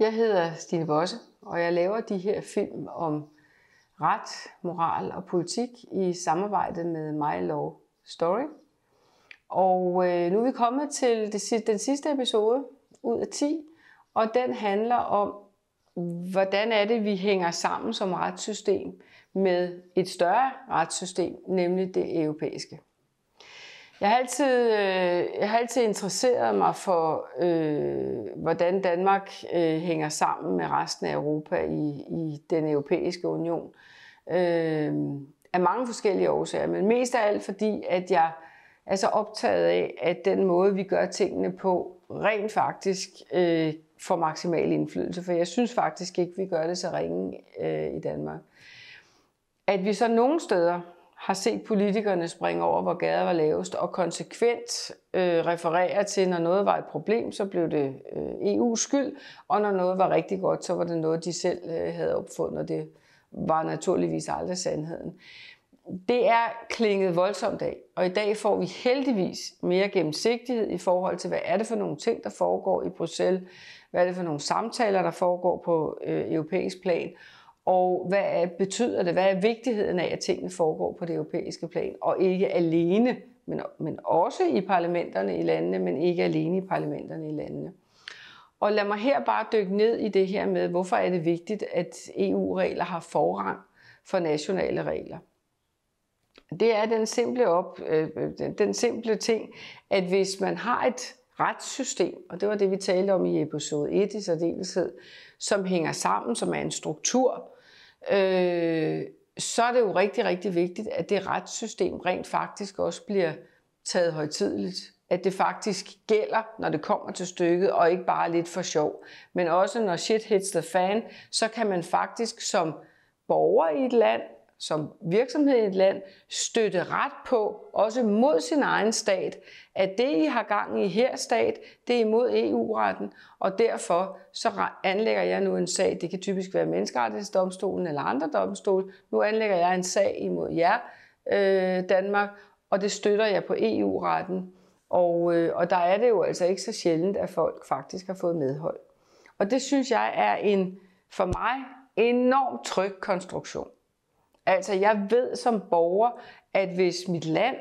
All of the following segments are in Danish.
Jeg hedder Stine Bosse, og jeg laver de her film om ret, moral og politik i samarbejde med My Law Story. Og øh, nu er vi kommet til det, den sidste episode ud af 10, og den handler om, hvordan er det, vi hænger sammen som retssystem med et større retssystem, nemlig det europæiske. Jeg har altid, øh, jeg har altid interesseret mig for, øh, hvordan Danmark øh, hænger sammen med resten af Europa i, i den europæiske union. Øh, af mange forskellige årsager, men mest af alt fordi, at jeg er så optaget af, at den måde, vi gør tingene på, rent faktisk øh, får maksimal indflydelse. For jeg synes faktisk ikke, vi gør det så ringe øh, i Danmark. At vi så nogle steder har set politikerne springe over, hvor gader var lavest, og konsekvent øh, refererer til, når noget var et problem, så blev det øh, EU's skyld, og når noget var rigtig godt, så var det noget, de selv øh, havde opfundet, og det var naturligvis aldrig sandheden. Det er klinget voldsomt af, og i dag får vi heldigvis mere gennemsigtighed i forhold til, hvad er det for nogle ting, der foregår i Bruxelles, hvad er det for nogle samtaler, der foregår på øh, europæisk plan, og hvad er, betyder det? Hvad er vigtigheden af, at tingene foregår på det europæiske plan? Og ikke alene, men, men også i parlamenterne i landene, men ikke alene i parlamenterne i landene. Og lad mig her bare dykke ned i det her med, hvorfor er det vigtigt, at EU-regler har forrang for nationale regler. Det er den simple, op, øh, den, den simple ting, at hvis man har et retssystem, og det var det, vi talte om i episode 1 i særdeleshed, som hænger sammen, som er en struktur, øh, så er det jo rigtig, rigtig vigtigt, at det retssystem rent faktisk også bliver taget højtidligt. At det faktisk gælder, når det kommer til stykket, og ikke bare lidt for sjov. Men også når shit hits the fan, så kan man faktisk som borger i et land som virksomhed i et land støtte ret på, også mod sin egen stat, at det, I har gang i her stat, det er imod EU-retten, og derfor så anlægger jeg nu en sag, det kan typisk være menneskerettighedsdomstolen eller andre domstol, nu anlægger jeg en sag imod jer, øh, Danmark, og det støtter jeg på EU-retten. Og, øh, og der er det jo altså ikke så sjældent, at folk faktisk har fået medhold. Og det synes jeg er en, for mig, enormt tryg konstruktion. Altså jeg ved som borger, at hvis mit land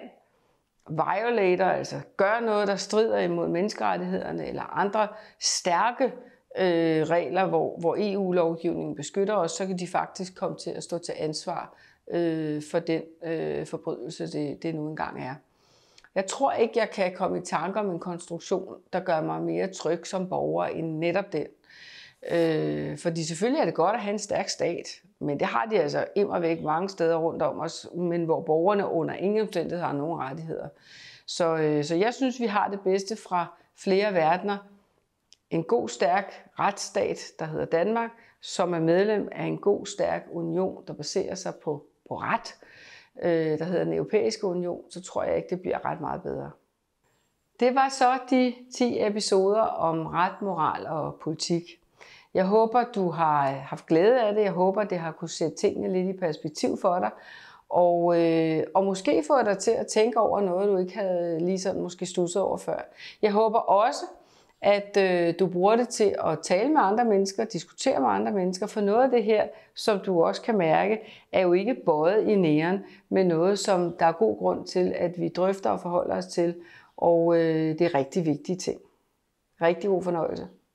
violater, altså gør noget, der strider imod menneskerettighederne eller andre stærke øh, regler, hvor, hvor EU-lovgivningen beskytter os, så kan de faktisk komme til at stå til ansvar øh, for den øh, forbrydelse, det, det nu engang er. Jeg tror ikke, jeg kan komme i tanke om en konstruktion, der gør mig mere tryg som borger end netop den. Øh, fordi selvfølgelig er det godt at have en stærk stat, men det har de altså immer væk mange steder rundt om os, men hvor borgerne under ingen omstændighed har nogen rettigheder. Så, øh, så jeg synes, vi har det bedste fra flere verdener. En god, stærk retsstat, der hedder Danmark, som er medlem af en god, stærk union, der baserer sig på, på ret, øh, der hedder den Europæiske Union, så tror jeg ikke, det bliver ret meget bedre. Det var så de 10 episoder om ret, moral og politik. Jeg håber, du har øh, haft glæde af det. Jeg håber, det har kunne sætte tingene lidt i perspektiv for dig. Og, øh, og måske få dig til at tænke over noget, du ikke havde lige sådan måske stusset over før. Jeg håber også, at øh, du bruger det til at tale med andre mennesker, diskutere med andre mennesker, for noget af det her, som du også kan mærke, er jo ikke bøjet i næren, men noget, som der er god grund til, at vi drøfter og forholder os til, og øh, det er rigtig vigtige ting. Rigtig god fornøjelse.